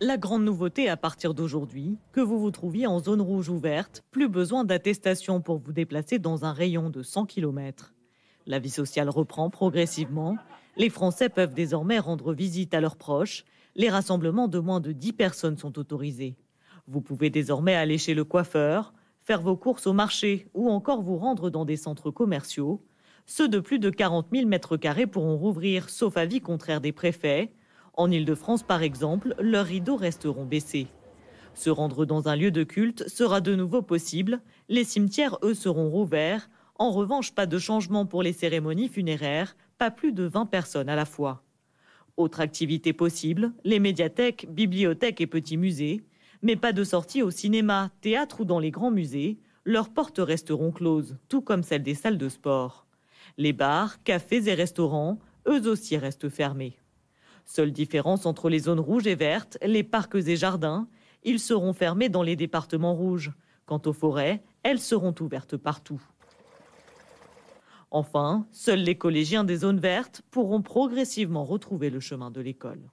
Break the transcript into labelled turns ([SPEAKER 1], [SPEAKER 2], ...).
[SPEAKER 1] La grande nouveauté à partir d'aujourd'hui, que vous vous trouviez en zone rouge ouverte, plus besoin d'attestation pour vous déplacer dans un rayon de 100 km. La vie sociale reprend progressivement. Les Français peuvent désormais rendre visite à leurs proches. Les rassemblements de moins de 10 personnes sont autorisés. Vous pouvez désormais aller chez le coiffeur, faire vos courses au marché ou encore vous rendre dans des centres commerciaux. Ceux de plus de 40 000 m carrés pourront rouvrir, sauf avis contraire des préfets. En ile de france par exemple, leurs rideaux resteront baissés. Se rendre dans un lieu de culte sera de nouveau possible. Les cimetières, eux, seront rouverts. En revanche, pas de changement pour les cérémonies funéraires, pas plus de 20 personnes à la fois. Autre activité possible, les médiathèques, bibliothèques et petits musées, mais pas de sortie au cinéma, théâtre ou dans les grands musées. Leurs portes resteront closes, tout comme celles des salles de sport. Les bars, cafés et restaurants, eux aussi restent fermés. Seule différence entre les zones rouges et vertes, les parcs et jardins, ils seront fermés dans les départements rouges. Quant aux forêts, elles seront ouvertes partout. Enfin, seuls les collégiens des zones vertes pourront progressivement retrouver le chemin de l'école.